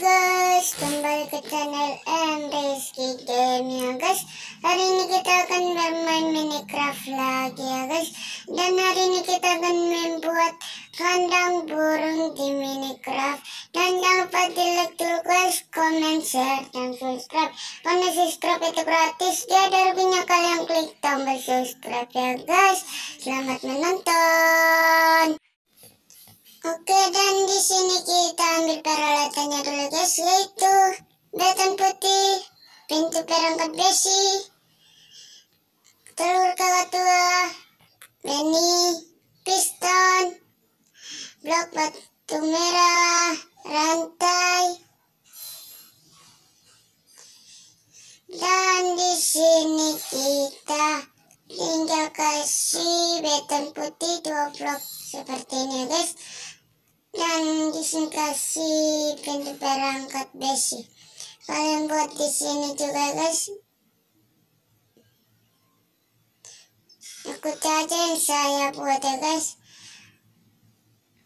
guys, kembali ke channel M Rizky Game ya guys Hari ini kita akan bermain Minecraft lagi ya guys Dan hari ini kita akan membuat kandang burung di Minecraft Dan jangan lupa di like dulu guys, comment, share, dan subscribe Karena subscribe itu gratis, dia ada lebihnya kalian klik tombol subscribe ya guys Selamat menonton Oke dan di sini kita ambil peralatannya dulu guys yaitu beton putih, pintu perangkat besi, telur tua, beni, piston, blok batu merah, rantai, dan di sini kita tinggal kasih beton putih dua blok seperti ini guys yang di sini kasih pintu perangkat besi kalian buat di sini juga guys ikuti aja yang saya buat ya guys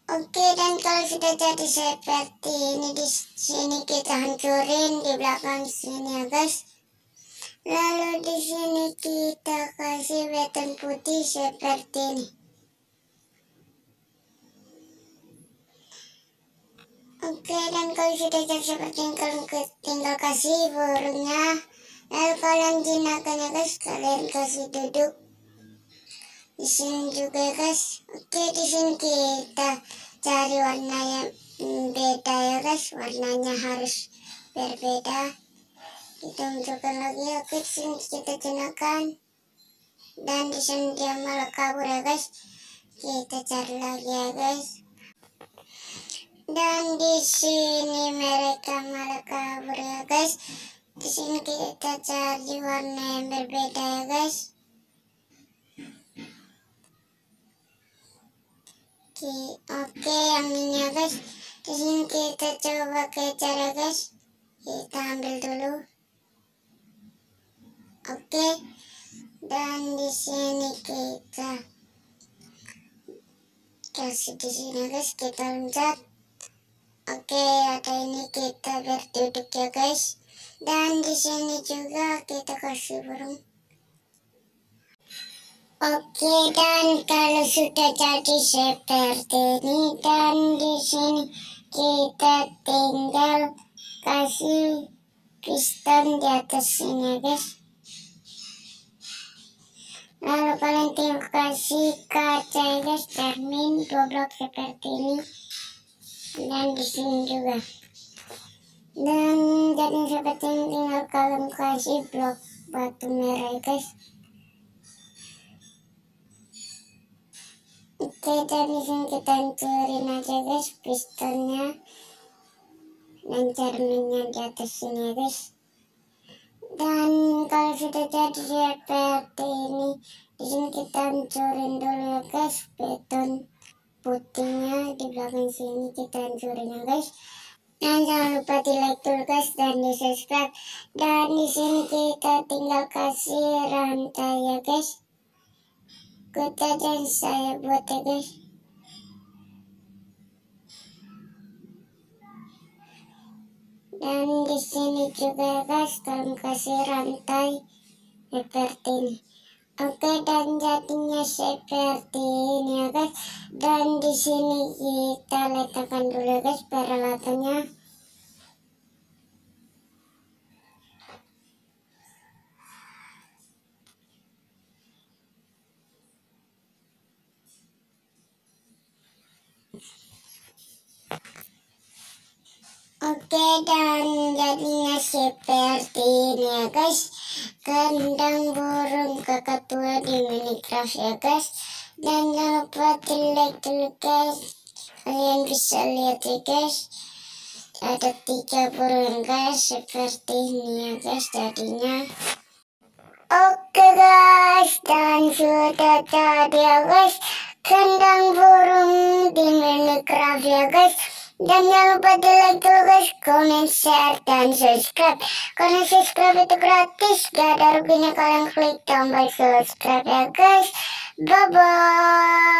oke dan kalau sudah jadi seperti ini di sini kita hancurin di belakang sini ya guys lalu di sini kita kasih beton putih seperti ini Oke, dan kalau sudah tersepat tinggal, tinggal kasih burungnya. Lalu kalian ya guys, kalian kasih duduk di sini juga guys. Oke, di sini kita cari warna yang beda ya guys. Warnanya harus berbeda. Kita munculkan lagi. Ya. Oke, di sini kita jenakan dan di sini dia malah kabur ya guys. Kita cari lagi ya guys dan di sini mereka malah kabur ya guys di sini kita cari warna yang berbeda ya guys oke okay, yang ini ya guys di sini kita coba kejar ya guys kita ambil dulu oke dan di sini kita kasih di sini guys kita loncat Oke, hari ini kita biar ya guys. Dan di sini juga kita kasih burung. Oke, dan kalau sudah jadi seperti ini dan di sini kita tinggal kasih piston di atas sini guys. Lalu kalian tinggal kasih kaca guys, cermin dua blok seperti ini dan di sini juga dan jadi seperti yang tinggal kalian kasih blok batu merah ya guys oke di sini kita hancurin aja guys pistonnya dan cerminnya di atas sini ya guys dan kalau sudah jadi seperti ini di kita hancurin dulu ya guys beton putihnya di belakang sini kita ya guys dan jangan lupa di like dulu guys dan di subscribe dan di sini kita tinggal kasih rantai ya guys kita dan saya buat ya guys dan di sini juga guys kalian kasih rantai seperti ini Oke dan jadinya seperti ini ya guys dan di sini kita letakkan dulu guys peralatannya Oke dan jadinya seperti ini ya guys kandang burung kakatua di Minecraft ya guys dan jangan lupa di like dulu guys kalian bisa lihat ya guys ada tiga burung guys seperti ini ya guys jadinya oke okay, guys dan sudah jadi ya guys kandang burung di Minecraft ya guys dan Jangan lupa di like dulu guys, comment, share, dan subscribe Karena subscribe itu gratis, gak ada ruginya kalian klik tombol subscribe ya guys Bye-bye